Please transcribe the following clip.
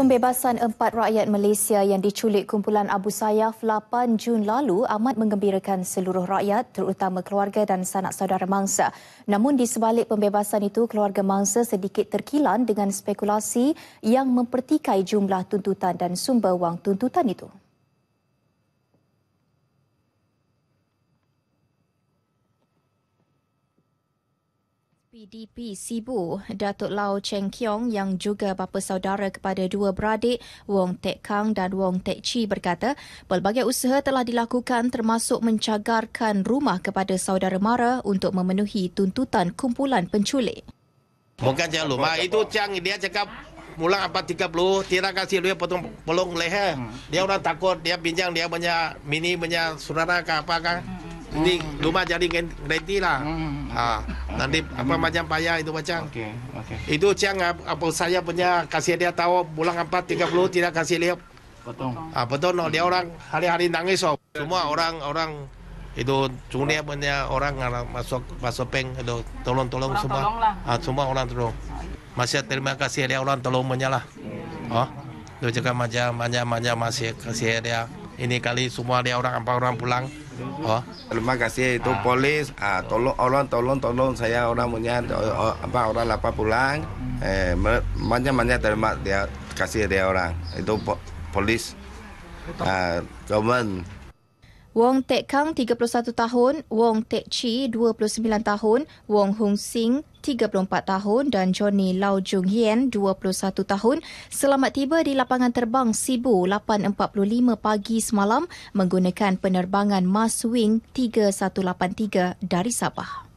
Pembebasan empat rakyat Malaysia yang diculik kumpulan Abu Sayyaf 8 Jun lalu amat mengembirakan seluruh rakyat terutama keluarga dan sanak saudara mangsa. Namun di sebalik pembebasan itu keluarga mangsa sedikit terkilan dengan spekulasi yang mempertikai jumlah tuntutan dan sumber wang tuntutan itu. PDP Sibu, Datuk Lau Cheng Kiong yang juga bapa saudara kepada dua beradik Wong Tek Kang dan Wong Tek Chi berkata pelbagai usaha telah dilakukan termasuk mencagarkan rumah kepada saudara mara untuk memenuhi tuntutan kumpulan penculik. Bukan jangan rumah, itu Cheng dia cakap mulang apa 30, tira kasih dia potong pelung leher. Dia orang takut, dia pinjang, dia punya mini, punya saudara ke apa kan ini hmm. rumah jadi ready lah. Hmm. hmm, hmm. Ha, nanti okay. apa hmm. macam payah itu macam. Okay. Okay. Itu cang apa saya punya kasih dia tahu bulan 4 30 tidak kasih lihat. Potong. Ah ha, potong. No. Dia orang hari-hari nangis oh. Semua orang orang itu cuma punya orang masuk masuk peng itu tolong tolong semua. Ha, semua orang tolong. Masih terima kasih dia orang tolong menyalah. Oh, tu juga macam macam macam masih kasih dia. ini kali semua dia orang apa orang pulang oh terima kasih itu ah. polis ah, tolong orang tolong tolong saya orang punya oh, apa orang apa pulang eh banyak banyak terima dia kasih dia orang itu po, polis ah, cuman Wong Tek Kang 31 tahun, Wong Tek Chi 29 tahun, Wong Hung Sing 34 tahun dan Johnny Lau Jung Hien 21 tahun selamat tiba di lapangan terbang Sibu 8.45 pagi semalam menggunakan penerbangan Mas Wing 3183 dari Sabah.